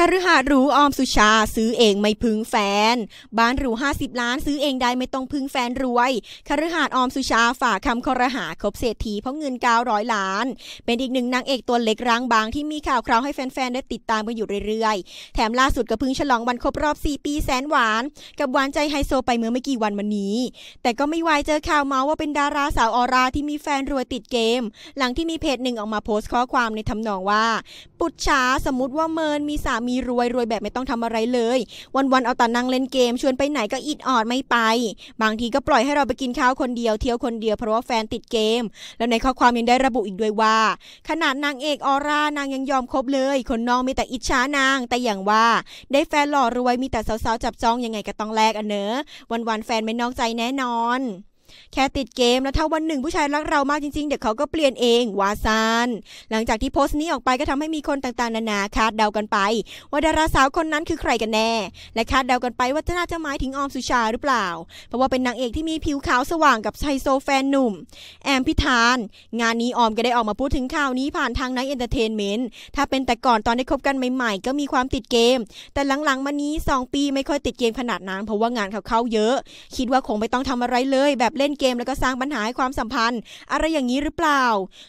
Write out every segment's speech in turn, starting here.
คารุหาหรูออมสุชาซื้อเองไม่พึ่งแฟน บ้านหรู 50 ล้าน ซื้อเองได้ไม่ต้องพึ่งแฟนรวยคารุหาออมสุชาฝากคำคอรหาครบเศรษฐีเพราะเงิน 900 ล้าน เป็นอีกหนึ่งนางเอกตัวเล็กร่างบางที่มีข่าวคราวให้แฟนๆได้ติดตามกันอยู่เรื่อยๆ แถมล่าสุดก็พึ่งฉลองวันครบรอบ 4 ปีแสนหวานกับหวานใจไฮโซไปเมื่อไม่กี่วันมานี้ แต่ก็ไม่ไวเจอข่าวเมาว่าเป็นดาราสาวออราที่มีแฟนรวยติดเกม หลังที่มีเพจหนึ่งออกมาโพสต์ข้อความในทำนองว่า ปุจฉาสมมติว่าเมินมีสามีรวยรวยแบบไม่ต้องทำอะไรเลย วันๆเอาแต่นั่งเล่นเกมชวนไปไหนก็อิดออดไม่ไป บางทีก็ปล่อยให้เราไปกินข้าวคนเดียวเที่ยวคนเดียวเพราะว่าแฟนติดเกม แล้วในข้อความยังได้ระบุอีกด้วยว่า ขนาดนางเอกออร่านางยังยอมคบเลย คนน้องมีแต่อิจฉานาง แต่อย่างว่า ได้แฟนหล่อรวยมีแต่สาวๆจับจองยังไงก็ต้องแลกอ่ะเนอะวันๆแฟนไม่นอกใจแน่นอนแค่ติดเกม แล้วถ้าวันหนึ่งผู้ชายรักเรามากจริงๆ เดี๋ยวเขาก็เปลี่ยนเอง วาซาน หลังจากที่โพสต์นี้ออกไปก็ทำให้มีคนต่างๆ นานาคาดเดากันไป ว่าดาราสาวคนนั้นคือใครกันแน่ และคาดเดากันไปว่าจะน่าจะหมายถึงออมสุชาหรือเปล่า เพราะว่าเป็นนางเอกที่มีผิวขาวสว่างกับไฮโซแฟนหนุ่ม แอมพิธานงานนี้ออมก็ได้ออกมาพูดถึงข่าวนี้ผ่านทางไนท์เอนเตอร์เทนเมนต์ถ้าเป็นแต่ก่อนตอนได้คบกันใหม่ ๆ ก็มีความติดเกม แต่หลังๆมานี้ 2 ปีไม่ค่อยติดเกมขนาดนั้นเพราะว่างานเขาเข้าเยอะ คิดว่าคงไม่ต้องทำอะไรเลยแบบเล่น่นเกมแล้วก็สร้างปัญหาให้ความสัมพันธ์ อะไรอย่างนี้หรือเปล่า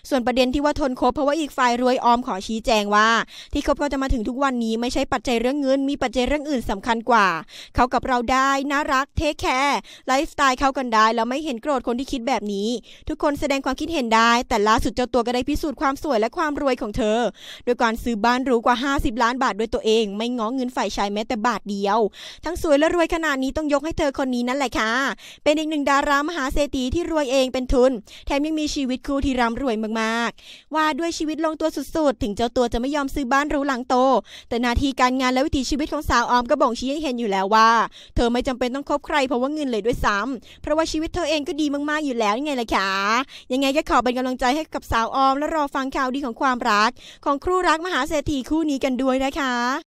ส่วนประเด็นที่ว่าทนคบเพราะว่าอีกฝ่ายรวยออมขอชี้แจงว่า ที่คบเขาจะมาถึงทุกวันนี้ไม่ใช่ปัจจัยเรื่องเงิน มีปัจจัยเรื่องอื่นสำคัญกว่า เขากับเราได้น่ารักเทคแคร์ไลฟ์สไตล์เข้ากันได้ แล้วไม่เห็นโกรธคนที่คิดแบบนี้ ทุกคนแสดงความคิดเห็นได้ แต่ล่าสุดเจ้าตัวก็ได้พิสูจน์ความสวยและความรวยของเธอโดยการซื้อบ้านหรูกว่า 50ล้านบาทด้วยตัวเอง ไม่ง้อเงินฝ่ายชายแม้แต่บาทเดียว ทั้งสวยและรวยขนาดนี้ต้องยกให้เธอคนนี้นั่นแหละค่ะเป็นอีกหนึ่งดารามหาาเศรษฐีที่รวยเองเป็นทุนแถมยังมีชีวิตคู่ที่ร่ำรวยมากๆว่าด้วยชีวิตลงตัวสุด ๆ ถึงเจ้าตัวจะไม่ยอมซื้อบ้านหรูหลังโต แต่นาทีการงานและวิถีชีวิตของสาวออม ก็บ่งชี้ให้เห็นอยู่แล้วว่า เธอไม่จำเป็นต้องคบใครเพราะว่าเงินเลยด้วยซ้ำ เพราะว่าชีวิตเธอเองก็ดีมากๆอยู่แล้วยังไงล่ะคะยังไงก็ขอเป็นกำลังใจให้กับสาวออม และรอฟังข่าวดีของความรักของคู่รักมหาเศรษฐีคู่นี้กันด้วยนะคะ